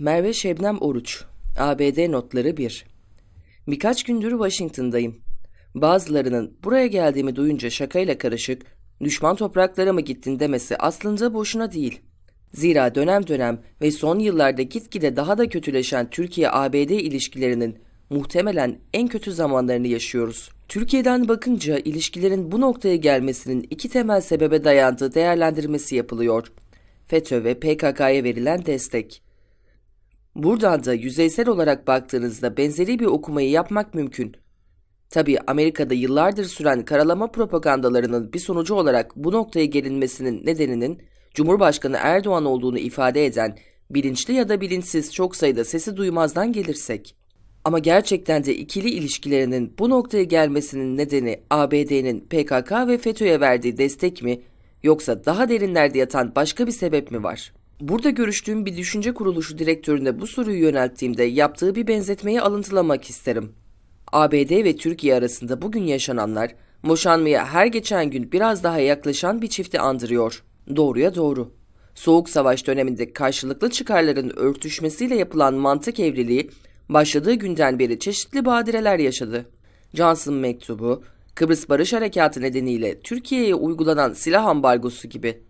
Merve Şebnem Oruç, ABD Notları 1 Birkaç gündür Washington'dayım. Bazılarının buraya geldiğimi duyunca şakayla karışık, düşman topraklara mı gittin demesi aslında boşuna değil. Zira dönem dönem ve son yıllarda gitgide daha da kötüleşen Türkiye-ABD ilişkilerinin muhtemelen en kötü zamanlarını yaşıyoruz. Türkiye'den bakınca ilişkilerin bu noktaya gelmesinin iki temel sebebe dayandığı değerlendirmesi yapılıyor. FETÖ ve PKK'ya verilen destek. Buradan da yüzeysel olarak baktığınızda benzeri bir okumayı yapmak mümkün. Tabi Amerika'da yıllardır süren karalama propagandalarının bir sonucu olarak bu noktaya gelinmesinin nedeninin Cumhurbaşkanı Erdoğan olduğunu ifade eden bilinçli ya da bilinçsiz çok sayıda sesi duymazdan gelirsek. Ama gerçekten de ikili ilişkilerinin bu noktaya gelmesinin nedeni ABD'nin PKK ve FETÖ'ye verdiği destek mi yoksa daha derinlerde yatan başka bir sebep mi var?'' Burada görüştüğüm bir düşünce kuruluşu direktörüne bu soruyu yönelttiğimde yaptığı bir benzetmeyi alıntılamak isterim. ABD ve Türkiye arasında bugün yaşananlar, boşanmaya her geçen gün biraz daha yaklaşan bir çifti andırıyor. Doğruya doğru. Soğuk savaş döneminde karşılıklı çıkarların örtüşmesiyle yapılan mantık evliliği, başladığı günden beri çeşitli badireler yaşadı. Johnson mektubu, Kıbrıs Barış Harekatı nedeniyle Türkiye'ye uygulanan silah ambargosu gibi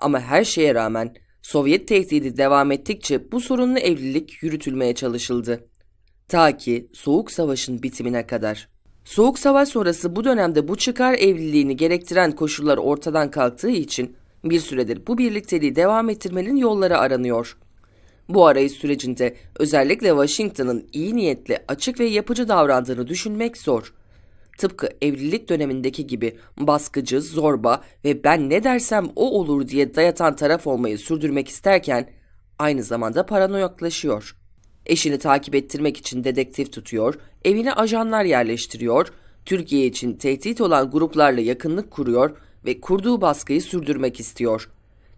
ama her şeye rağmen Sovyet tehdidi devam ettikçe bu sorunlu evlilik yürütülmeye çalışıldı. Ta ki Soğuk Savaş'ın bitimine kadar. Soğuk Savaş sonrası bu dönemde bu çıkar evliliğini gerektiren koşullar ortadan kalktığı için bir süredir bu birlikteliği devam ettirmenin yolları aranıyor. Bu arayış sürecinde özellikle Washington'ın iyi niyetli, açık ve yapıcı davrandığını düşünmek zor. Tıpkı evlilik dönemindeki gibi baskıcı, zorba ve ben ne dersem o olur diye dayatan taraf olmayı sürdürmek isterken aynı zamanda paranoyaklaşıyor. Eşini takip ettirmek için dedektif tutuyor, evine ajanlar yerleştiriyor, Türkiye için tehdit olan gruplarla yakınlık kuruyor ve kurduğu baskıyı sürdürmek istiyor.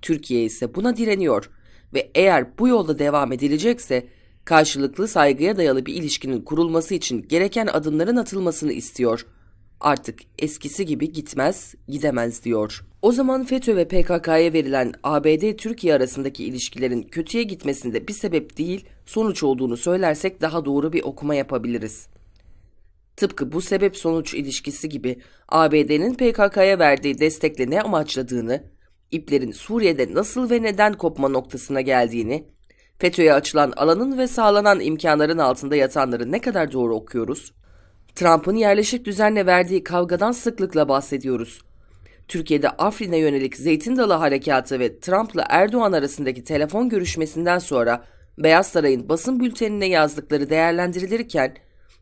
Türkiye ise buna direniyor ve eğer bu yolda devam edilecekse karşılıklı saygıya dayalı bir ilişkinin kurulması için gereken adımların atılmasını istiyor. Artık eskisi gibi gitmez, gidemez diyor. O zaman FETÖ ve PKK'ya verilen ABD-Türkiye arasındaki ilişkilerin kötüye gitmesinde bir sebep değil, sonuç olduğunu söylersek daha doğru bir okuma yapabiliriz. Tıpkı bu sebep sonuç ilişkisi gibi ABD'nin PKK'ya verdiği destekle ne amaçladığını, iplerin Suriye'de nasıl ve neden kopma noktasına geldiğini, FETÖ'ye açılan alanın ve sağlanan imkanların altında yatanları ne kadar doğru okuyoruz? Trump'ın yerleşik düzenle verdiği kavgadan sıklıkla bahsediyoruz. Türkiye'de Afrin'e yönelik Zeytin Dalı Harekatı ve Trump'la Erdoğan arasındaki telefon görüşmesinden sonra Beyaz Saray'ın basın bültenine yazdıkları değerlendirilirken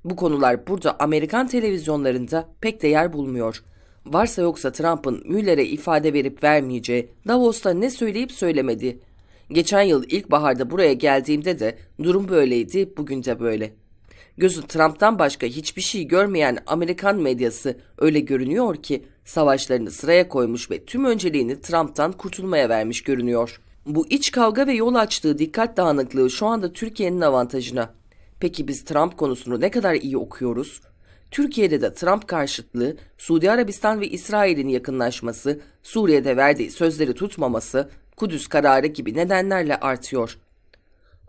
bu konular burada Amerikan televizyonlarında pek de yer bulmuyor. Varsa yoksa Trump'ın Müller'e ifade verip vermeyeceği, Davos'ta ne söyleyip söylemediği, Geçen yıl ilkbaharda buraya geldiğimde de durum böyleydi, bugün de böyle. Gözü Trump'tan başka hiçbir şey görmeyen Amerikan medyası öyle görünüyor ki savaşlarını sıraya koymuş ve tüm önceliğini Trump'tan kurtulmaya vermiş görünüyor. Bu iç kavga ve yol açtığı dikkat dağınıklığı şu anda Türkiye'nin avantajına. Peki biz Trump konusunu ne kadar iyi okuyoruz? Türkiye'de de Trump karşıtlığı, Suudi Arabistan ve İsrail'in yakınlaşması, Suriye'de verdiği sözleri tutmaması, Kudüs kararı gibi nedenlerle artıyor.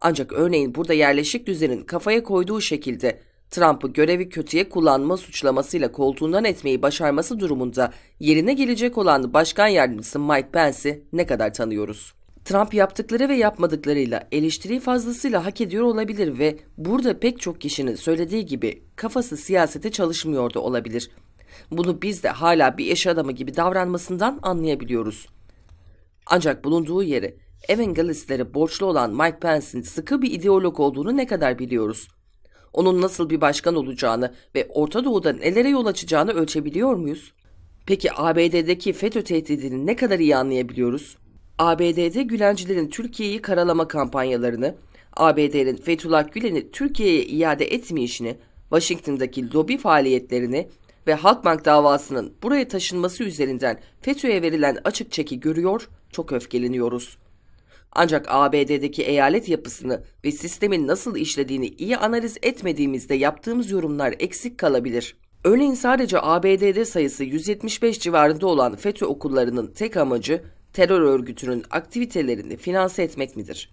Ancak örneğin burada yerleşik düzenin kafaya koyduğu şekilde Trump'ı görevi kötüye kullanma suçlamasıyla koltuğundan etmeyi başarması durumunda yerine gelecek olan Başkan Yardımcısı Mike Pence'i ne kadar tanıyoruz? Trump yaptıkları ve yapmadıklarıyla eleştiriyi fazlasıyla hak ediyor olabilir ve burada pek çok kişinin söylediği gibi kafası siyasete çalışmıyor da olabilir. Bunu biz de hala bir eş adamı gibi davranmasından anlayabiliyoruz. Ancak bulunduğu yeri Evangelistlere borçlu olan Mike Pence'in sıkı bir ideolog olduğunu ne kadar biliyoruz? Onun nasıl bir başkan olacağını ve Orta Doğu'da nelere yol açacağını ölçebiliyor muyuz? Peki ABD'deki FETÖ tehdidini ne kadar iyi anlayabiliyoruz? ABD'de Gülencilerin Türkiye'yi karalama kampanyalarını, ABD'nin Fethullah Gülen'i Türkiye'ye iade etmeyişini, Washington'daki lobi faaliyetlerini ve Halkbank davasının buraya taşınması üzerinden FETÖ'ye verilen açık çeki görüyor çok öfkeleniyoruz. Ancak ABD'deki eyalet yapısını ve sistemin nasıl işlediğini iyi analiz etmediğimizde yaptığımız yorumlar eksik kalabilir. Örneğin sadece ABD'de sayısı 175 civarında olan FETÖ okullarının tek amacı terör örgütünün aktivitelerini finanse etmek midir?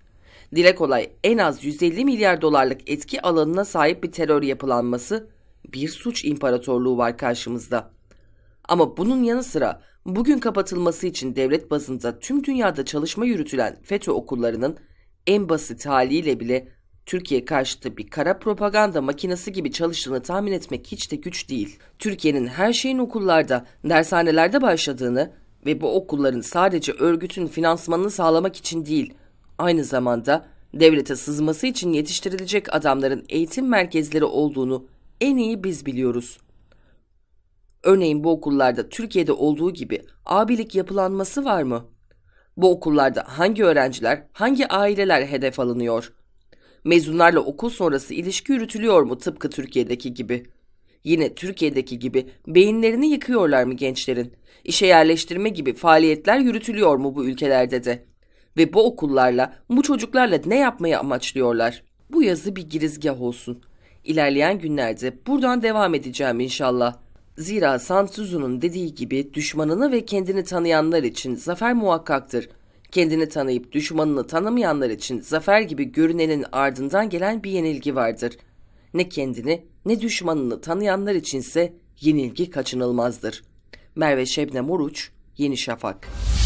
Dile kolay en az 150 milyar dolarlık etki alanına sahip bir terör yapılanması bir suç imparatorluğu var karşımızda. Ama bunun yanı sıra bugün kapatılması için devlet bazında tüm dünyada çalışma yürütülen FETÖ okullarının en basit haliyle bile Türkiye karşıtı bir kara propaganda makinesi gibi çalıştığını tahmin etmek hiç de güç değil. Türkiye'nin her şeyin okullarda, dershanelerde başladığını ve bu okulların sadece örgütün finansmanını sağlamak için değil, aynı zamanda devlete sızması için yetiştirilecek adamların eğitim merkezleri olduğunu en iyi biz biliyoruz. Örneğin bu okullarda Türkiye'de olduğu gibi abilik yapılanması var mı? Bu okullarda hangi öğrenciler, hangi aileler hedef alınıyor? Mezunlarla okul sonrası ilişki yürütülüyor mu tıpkı Türkiye'deki gibi? Yine Türkiye'deki gibi beyinlerini yıkıyorlar mı gençlerin? İşe yerleştirme gibi faaliyetler yürütülüyor mu bu ülkelerde de? Ve bu okullarla, bu çocuklarla ne yapmayı amaçlıyorlar? Bu yazı bir girizgah olsun. İlerleyen günlerde buradan devam edeceğim inşallah.'' Zira Santuzu'nun dediği gibi düşmanını ve kendini tanıyanlar için zafer muhakkaktır. Kendini tanıyıp düşmanını tanımayanlar için zafer gibi görünenin ardından gelen bir yenilgi vardır. Ne kendini ne düşmanını tanıyanlar içinse yenilgi kaçınılmazdır. Merve Şebnem Oruç, Yeni Şafak